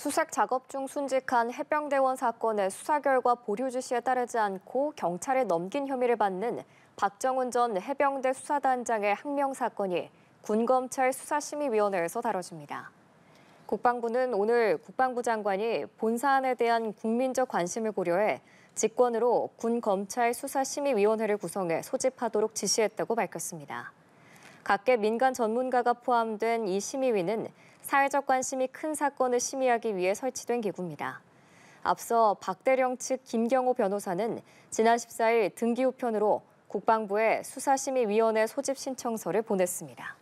수색 작업 중 순직한 해병대원 사건의 수사 결과 보류 지시에 따르지 않고 경찰에 넘긴 혐의를 받는 박정훈 전 해병대 수사단장의 항명 사건이 군검찰 수사심의위원회에서 다뤄집니다. 국방부는 오늘 국방부 장관이 본 사안에 대한 국민적 관심을 고려해 직권으로 군검찰 수사심의위원회를 구성해 소집하도록 지시했다고 밝혔습니다. 각계 민간 전문가가 포함된 이 심의위는 사회적 관심이 큰 사건을 심의하기 위해 설치된 기구입니다. 앞서 박대령 측 김경호 변호사는 지난 14일 등기 우편으로 국방부에 수사심의위원회 소집 신청서를 보냈습니다.